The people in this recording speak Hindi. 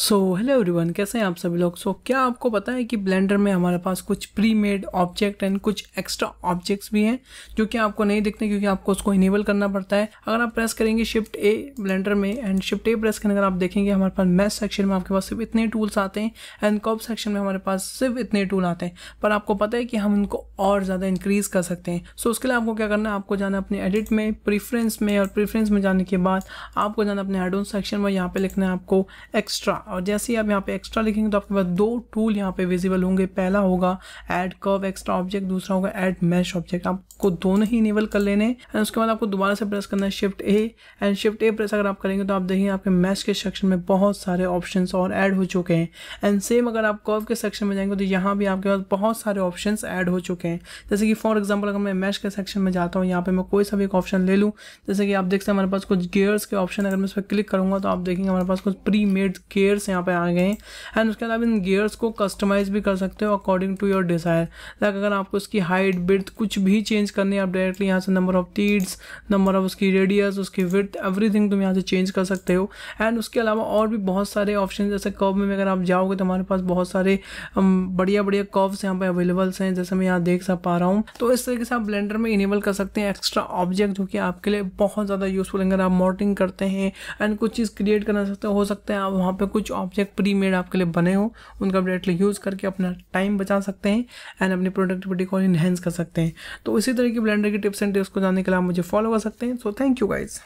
सो हेलो एवरीवन कैसे हैं आप सभी लोग सो so, क्या आपको पता है कि ब्लेंडर में हमारे पास कुछ प्री मेड ऑब्जेक्ट एंड कुछ एक्स्ट्रा ऑब्जेक्ट्स भी हैं जो कि आपको नहीं दिखते क्योंकि आपको उसको इनेबल करना पड़ता है अगर आप प्रेस करेंगे शिफ्ट ए ब्लेंडर में एंड शिफ्ट ए प्रेस करने अगर आप देखेंगे हमारे पास मैथ सेक्शन में आपके पास सिर्फ इतने टूल्स आते हैं एंड कॉप सेक्शन में हमारे पास सिर्फ इतने टूल आते हैं पर आपको पता है कि हम उनको और ज़्यादा इंक्रीज कर सकते हैं सो so, उसके लिए आपको क्या करना है आपको जाना अपने एडिट में प्रीफ्रेंस में और प्रीफ्रेंस में जाने के बाद आपको जाना अपने एडोन सेक्शन में यहाँ पर लिखना है आपको एक्स्ट्रा और जैसे ही आप यहाँ पे एक्स्ट्रा लिखेंगे तो आपके पास दो टूल यहाँ पे विजिबल होंगे पहला होगा ऐड कर्व एक्स्ट्रा ऑब्जेक्ट दूसरा होगा ऐड मैश ऑब्जेक्ट आपको दोनों ही इनेबल कर लेने एंड उसके बाद आपको दोबारा से प्रेस करना है shift A and shift A press अगर आप करेंगे तो आप देखिए आपके मैश के सेक्शन में बहुत सारे ऑप्शन और ऐड हो चुके हैं एंड सेम अगर आप कर्व के सेक्शन में जाएंगे तो यहाँ भी आपके पास बहुत सारे ऑप्शन ऐड हो चुके हैं जैसे कि फॉर एग्जाम्पल अगर मैं मैश के सेक्शन में जाता हूँ यहाँ पर मैं कोई सा भी एक ऑप्शन ले लूँ जैसे कि आप देखते हैं हमारे पास कुछ गेयर्स के ऑप्शन अगर मैं उस पर क्लिक करूँगा तो आप देखेंगे हमारे पास कुछ प्री मेड गेयर गियर्स यहाँ पे आ गए हैं एंड उसके बाद आप इन गियर्स को कस्टमाइज़ भी कर सकते हो according to your desire like अगर आपको उसकी हाइट विथ कुछ भी चेंज करनी है आप डायरेक्टली यहाँ से number of teeth number of उसकी रेडियस उसकी विथ एवरीथिंग तुम यहाँ से चेंज कर सकते हो एंड उसके अलावा और भी बहुत सारे ऑप्शन जैसे कर्व में अगर आप जाओगे तो हमारे पास बहुत सारे बढ़िया बढ़िया कर्व्स यहाँ पर अवेलेबल्स हैं जैसे मैं यहाँ देख सा पा रहा हूँ तो इस तरीके से आप ब्लेंडर में इनेबल कर सकते हैं एक्स्ट्रा ऑब्जेक्ट जो कि आपके लिए बहुत ज़्यादा यूजफुल अगर आप मॉडलिंग करते हैं एंड कुछ चीज़ क्रिएट करना सकते हो सकते हैं आप वहाँ पर कुछ कुछ ऑब्जेक्ट प्री मेड आपके लिए बने हो उनका डायरेक्टली यूज़ करके अपना टाइम बचा सकते हैं एंड अपनी प्रोडक्टिविटी को इन्हेंस कर सकते हैं तो इसी तरह की ब्लेंडर की टिप्स एंड टिप्स को जानने के लिए आप मुझे फॉलो कर सकते हैं सो थैंक यू गाइज